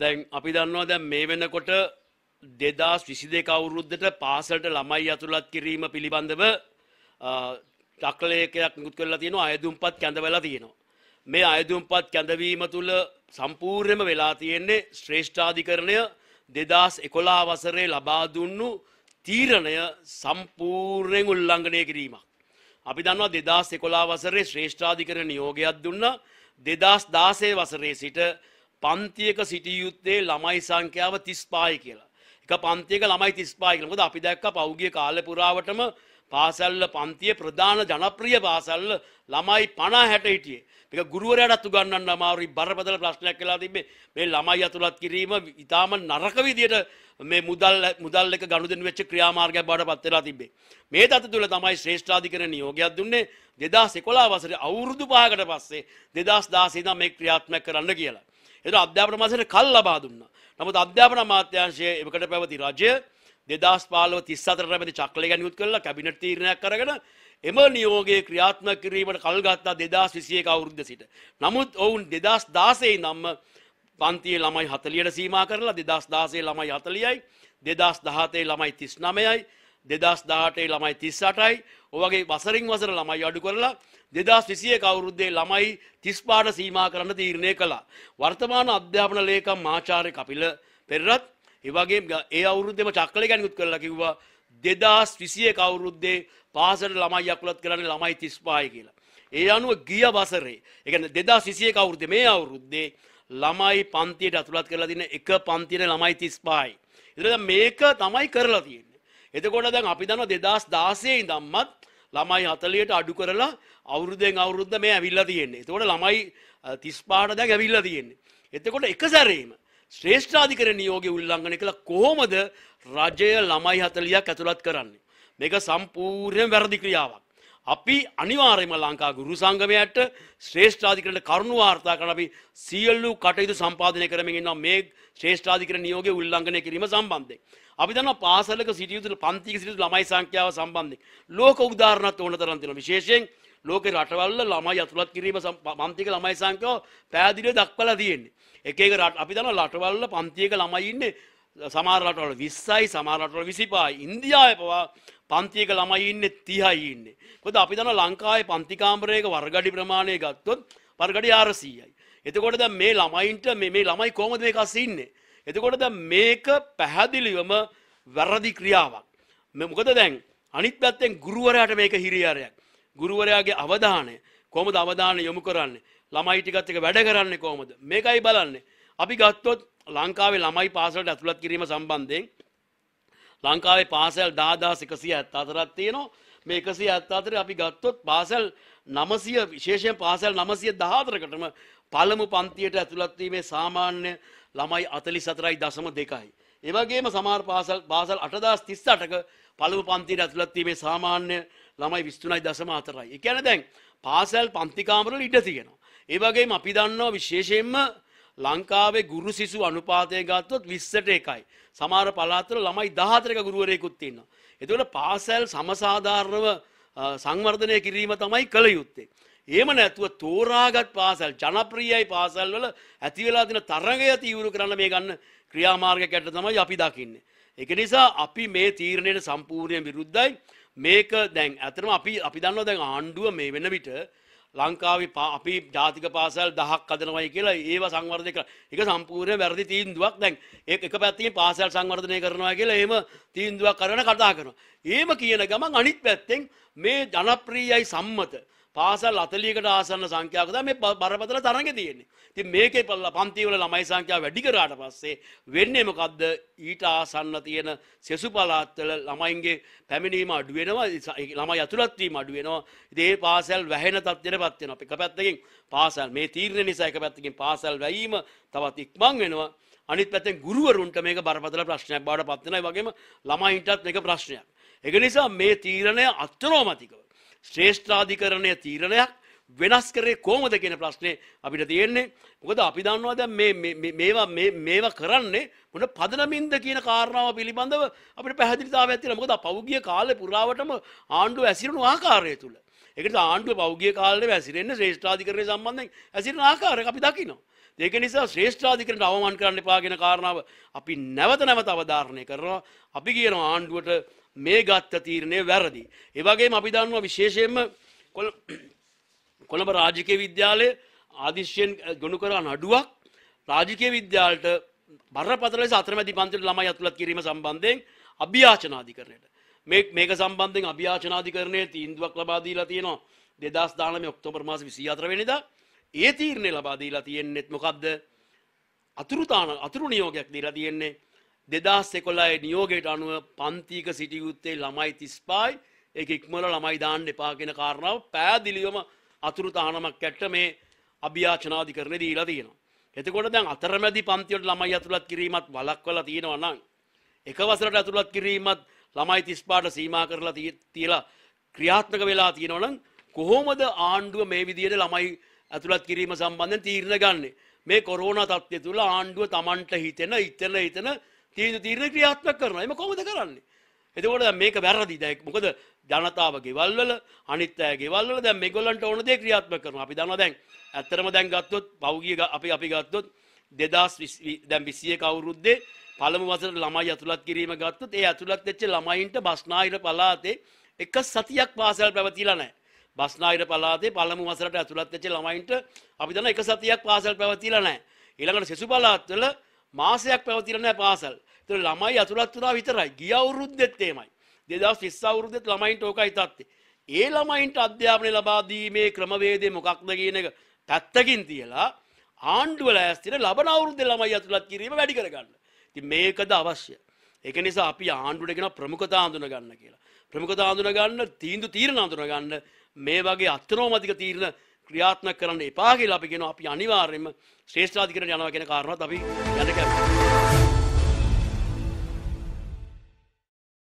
දැන් අපි දන්නවා දැන් මේ වෙනකොට දෙදස් විසි දෙක අවුරුද්ධට පාසලට ළමයි ඇතුළත් කිරීම පිළිබඳව චක්ලයකයක් නිකුත් කරලා තියෙනවා අයදුම්පත් කැඳවලා තියෙනවා. මේ අයදුම්පත් කැඳවීම තුළ සම්පූර්ණයෙන්ම වෙලා තියෙන්නේ ශ්‍රේෂ්ඨාධිකරණය දෙදස් එකොලා වසරේ ලබා දුන්නු තීරණය සම්පූර්ණයෙන් උල්ලංඝනය කිරීමක්. අපි දන්නවා දෙදස් එකොලා වසරේ ශ්‍රේෂ්ඨාධිකරණ නියෝගයක් දුන්නා දෙදස් දාසේ වසරේ සිට පන්තියක සිටිය යුත්තේ ළමයි සංඛ්‍යාව 35යි කියලා. එක පන්තියක ළමයි 35යි කියලා. මොකද අපි දැක්කා පෞගිය කාලේ පුරාවටම පාසල්ල පන්තියේ ප්‍රධාන ජනප්‍රිය පාසල්ල ළමයි 50 60 හිටියේ. මේක ගුරුවරයාටත් උගන්වන්න අමාරුයි බරපතල ප්‍රශ්නයක් කියලා තිබ්බේ. මේ ළමයි අතුලත් කිරීම ඊටාම නරක විදියට මේ මුදල් මුදල් එක ගනුදෙනු වෙච්ච ක්‍රියාමාර්ගයක් බවට පත් වෙලා තිබ්බේ. මේ දත තුල තමයි ශ්‍රේෂ්ඨාධිකරණ නියෝගයක් දුන්නේ 2011 වසරේ අවුරුදු 5කට පස්සේ 2016 ඉඳන් මේ ක්‍රියාත්මක කරන්න කියලා. එතු අධ්‍යාපන මාසයට කල් ලබා දුන්නා. නමුත් අධ්‍යාපන අමාත්‍යාංශයේ එවකට පැවති රජය 2015 34 පැවති චක්‍රය ගැනීමත් කළා කැබිනට් තීරණයක් අරගෙන එම නියෝගයේ ක්‍රියාත්මක කිරීමට කල් ගත්තා 2021 අවුරුද්ද සිට. නමුත් ඔවුන් 2016 ඉඳන්ම පන්තියේ ළමයි 40ට සීමා කරලා 2016 ළමයි 40යි 2017 ළමයි 39යි දෙදස් දාටේ ළමයි තිස්සාටයි ඔවගේ වසරින් වසර ළමයි අඩු කරලා දෙදස් විසිය කවුරුද්දේ ළමයි තිස්පාට සීමා කරන්න තීරණය කළා. වර්තමාන අධ්‍යාපන ලේකම් මාචාරය කපිල පෙරත් ඒවගේ ඒ අවුරුද්දෙම චක්කල ගැනිකුත් කරලා කිව්වා දෙදස් විසිය කවුරුද්දේ පාසට ළමයි යකුලත් කරන්න ළමයි තිස්පායි කියලා. ඒ අනුව ගිය වසරේ එකන දෙදා සිසිය කවුරුද මේ අවුරුද්දේ ළමයි පන්තියට ඇතුළත් කරලා දින එක පන්තින ළමයි තිස්පායි. ඉතින් මේක තමයි කරලා තියෙන්නේ. එතකොට දැන් අපි දන්නවා 2016 ඉඳන්මත් ළමයි 40ට අඩු කරලා අවුරුද්දෙන් අවුරුද්ද මේ ඇවිල්ලා තියෙන්නේ. එතකොට ළමයි 35ට දැන් ඇවිල්ලා තියෙන්නේ. එතකොට එක සැරේම ශ්‍රේෂ්ඨාධිකරණ නියෝගය උල්ලංඝනය කළ කොහොමද රජය ළමයි 40ක් ඇතුළත් කරන්නේ? මේක සම්පූර්ණයෙන් වැරදි ක්‍රියාවක්. අපි අනිවාර්යම ලංකා ගුරු සංගමයට ශ්‍රේෂ්ඨාධිකරණයට කරුණු වාර්තා කරන අපි සියලු කටයුතු සම්පාදනය කරමින් ඉන්නවා මේ ශ්‍රේෂ්ඨාධිකරණ නියෝගය උල්ලංඝනය කිරීම සම්බන්ධයෙන්. අපි දන්නවා පාසලක සිටිය යුතු පන්තික සිටිය යුතු ළමයි සංඛ්‍යාව සම්බන්ධයෙන් ලෝක උදාහරණත් ඕන තරම් තියෙනවා. විශේෂයෙන් ලෝකේ රටවල ළමයි අතුලත් කිරීම පන්තික ළමයි සංඛ්‍යාව පෑදිරිය දක්වලා තියෙන්නේ. එක එක රට අපි දන්නවා රටවල පන්තියක ළමයි ඉන්නේ සමාරලටවල විස්සයි සමාරලටවල විසිපායි ඉන්දියාවේ පවා පන්තියක ළමයි ඉන්නේ 30යි ඉන්නේ. මොකද අපි දන්නවා ලංකාවේ පන්තිකාමරයක වර්ගඩි ප්‍රමාණය ගත්තොත් වර්ගඩි 400යි. එතකොට දැන් මේ ළමයින්ට මේ මේ ළමයි කොහොමද මේක අස්සේ ඉන්නේ? එතකොට දැන් මේක පැහැදිලිවම වැරදි ක්‍රියාවක්. මේ මොකද දැන් අනිත් පැත්තෙන් ගුරුවරයාට මේක හිරියාරයක්. ගුරුවරයාගේ අවධානය කොහොමද අවධානය යොමු කරන්නේ? ළමයි ටිකත් එක වැඩ කරන්නේ කොහොමද? මේකයි බලන්නේ. අපි ගත්තොත් ලංකාවේ ළමයි පාසලට ඇතුළත් කිරීම සම්බන්ධයෙන් ලංකාවේ පාසැල් දාදාස එකසිය ඇත් අතරත් තියෙනවා මේ එකසිය ඇත් අතර අපි ගත්තොත් පාසැල් නමසිය විශේෂයෙන් පාසැල් නමසිය දහතරකටම පළමු පන්තියට ඇතුළත්වීමේ සාමාන්‍ය ළමයි අතලි සතරයි දසම දෙකයි. ඒවගේම සමාර් පාසල් පාසල් අටදස් තිස්ස අටක පළමු පන්තියට ඇතුළත්වීමේ සාමාන්‍ය ළමයි විස්තුනයි දසම අතරයි. එකැන දැන් පාසැල් පන්තිකාමරල ඉඩ තියෙනවා. ඒවගේ අපි දන්නවා විශේෂයෙන්ම ලංකාවේ ගුරු සිසු අනුපාතය ගත්තොත් විස්සට එකයි. සමහර පළාත්වල ළමයි 14ක ගුරුවරයෙකුත් ඉන්නවා. එතකොට පාසල් සමසාධාරණව සංවර්ධනය කිරීම තමයි කළ යුත්තේ. එහෙම නැතුව තෝරාගත් පාසල් ජනප්‍රියයි පාසල් වල ඇති වෙලා තියෙන තරඟය තීව්‍ර කරන්න මේ ගන්න ක්‍රියාමාර්ගයකට තමයි අපි දකින්නේ. ඒක නිසා අපි මේ තීරණයට සම්පූර්ණයෙන් විරුද්ධයි. මේක දැන් ඇත්තටම අපි අපි දන්නවා දැන් ආණ්ඩුව මේ වෙන විට ලංකාවේ අපි ජාතික පාසල් 10ක් හදනවයි කියලා ඒව සංවර්ධනය කරලා ඒක සම්පූර්ණ වැරදි තීන්දුවක් දැන් ඒක එක පැත්තකින් පාසල් සංවර්ධනය කරනවා කියලා එහෙම තීන්දුවක් කරන කතා කරනවා. එහෙම කියන ගමන් අනිත් පැත්තෙන් මේ ජනප්‍රියයි සම්මත පාසල් 40කට ආසන්න සංඛ්‍යාවක තමයි මේ බරපතල තරඟේ තියෙන්නේ. ඉතින් මේකේ පන්තිවල ළමයි සංඛ්‍යාව වැඩි කරාට පස්සේ වෙන්නේ මොකද්ද? ඊට ආසන්න තියෙන සෙසු පළාත්වල ළමයින්ගේ පැමිණීම අඩු වෙනවා, ළමයි ඇතුළත් වීම අඩු වෙනවා. ඉතින් ඒ පාසල් වැහෙන තත්ත්වයටපත් වෙනවා. එක පැත්තකින් පාසල් මේ තීරණය නිසා එක පැත්තකින් පාසල් වැයීම තවත් ඉක්මන් වෙනවා. අනිත් පැත්තෙන් ගුරුවරුන්ට මේක බරපතල ප්‍රශ්නයක් බවට පත් වෙනවා. ඒ වගේම ළමයින්ටත් මේක ප්‍රශ්නයක්. ඒක නිසා මේ තීරණය අත්නෝමතිකව ශ්‍රේෂ්ඨාධිකරණය තීරණයක් වෙනස් කරේ කොහොමද කියන ප්‍රශ්නේ අපිට තියෙන්නේ. මොකද අපි දන්නවා දැන් මේ මේවා මේවා කරන්නේ මොන පදනමින්ද කියන කාරණාව පිළිබඳව අපිට පැහැදිලිතාවයක් තියෙනවා. මොකද පෞගිය කාලේ පුරාවටම ආණ්ඩුව ඇසිරුණු ආකාරය තුල. ඒක නිසා ආණ්ඩුව පෞගිය කාලේ ඇසිරෙන්නේ ශ්‍රේෂ්ඨාධිකරණය සම්බන්ධයෙන් ඇසිරෙන ආකාරයක් අපි දකිනවා. ඒක නිසා ශ්‍රේෂ්ඨාධිකරණයට අවමන් කරන්න එපා කියන කාරණාව අපි නැවත නැවත අවධාරණය කරනවා. අපි කියනවා ආණ්ඩුවට මේ ගත්ත තීරණය වැරදි. ඒවගේම අපි දන්නවා විශේෂයෙන්ම කොළඹ රාජකය විද්‍යාලය ආදිශ්‍යයෙන් ගොුණු කරා නඩුවක් රාජකය විද්‍යාලට බරපතල සත්‍රමැති පන්තිට ළමයි ඇතුළත් කිරීම සම්බන්ධයෙන් අභ්‍යාචනාධිකරණයට මේක සම්බන්ධයෙන් අභ්‍යාචනාධිකරණය තීන්දුවක් ලබාදීලා තියෙනවා දෙදස් දානම ඔක්තෝබර් මාස විසි අතරවෙනිද ඒ තීරණය ලබාදීලා තියෙන්නෙත් මොකක්ද අතුරුතාන අතුරු නියෝගයක් දීලා තියෙන්නේ දෙදස් එකොලායි නියෝගයට අනුව පන්තිීක සිටියයුත්තේ ළමයි තිස්පායි ඒ ඉක්මල ළමයි දාන්න එපාගෙන කාරණාව පෑදිලියොම අතුරු තානමක් කැට්ට මේ අභ්‍යාචනාධි කරන දීලා තියෙනවා. එතකොට දැන් අතරමැදි පන්තිවට ළමයි ඇතුළත් කිරීමත් වලක්වලා තියෙනවා නම් එක වසරට ඇතුළත් කිරීමත් ළමයි තිස්පාට සීමා කරලා තියලා ක්‍රියාත්මක වෙලා තියෙනවා නම් කොහොමද ආණ්ඩුව මේ විදියට ළමයි ඇතුළත් කිරීම සම්බන්ධයෙන් තීරණ ගන්න. මේ කොරෝනා තත්ත්වය තුළ ආණ්ඩුව Tamanට හිතෙන ඉතන ඉතන තීරණ තීරණ ක්‍රියාත්මක කරනවා. එම කොහොමද කරන්නේ? එතකොට දැන් මේක වැරදි. දැන් මොකද ජනතාව ගෙවල් වල අනිත් අය ගෙවල් වල දැන් මේගොල්ලන්ට ඕන දේ ක්‍රියාත්මක කරනවා. අපි දන්නවා දැන් ඇත්තටම දැන් ගත්තොත් පෞගිය අපි අපි ගත්තොත් 2020 දැන් 21 අවුරුද්දේ පළමු වසර ළමයි ඇතුළත් කිරීම ගත්තොත් ඒ ඇතුළත් වෙච්ච ළමයින්ට බස්නාහිර පළාතේ එක සතියක් පාසල් පැවතිලා නැහැ. බස්නාහිර පළාතේ පළමු වසරට ඇතුළත් වෙච්ච ළමයින්ට අපි දන්නවා එක සතියක් පාසල් පැවතිලා නැහැ. ඊළඟට සෙසු පළාත්වල මාසයක් පැවතිලා නැහැ පාසල්. ඒතර ළමයි අතුලත් වුණා විතරයි. ගිය අවුරුද්දෙත් එහෙමයි. 2020 අවුරුද්දෙත් ළමයින්ට ඕකයි තත්ත්වය. ඒ ළමයින්ට අධ්‍යාපනය ලබා දීමේ ක්‍රමවේදය මොකක්ද කියන එක පැත්තකින් තියලා ආණ්ඩුව ලෑස්තින ලබන අවුරුද්දේ ළමයි අතුලත් කිරීම වැඩි කරගන්න. ඉතින් මේකද අවශ්‍ය. ඒක නිසා අපි ආණ්ඩුවට කියන ප්‍රමුඛතා හඳුන ගන්න කියලා. ප්‍රමුඛතා හඳුන ගන්න තීන්දුව තීරණ හඳුන ගන්න මේ වගේ අත්නෝමතික තීරණ ක්‍රියාත්මක කරන්න එපා කියලා අපි කියනවා අපි අනිවාර්යයෙන්ම ශ්‍රේෂ්ඨාධිකරණ යනවා කියන කාරණාවත් අපි යන්න කැමතියි.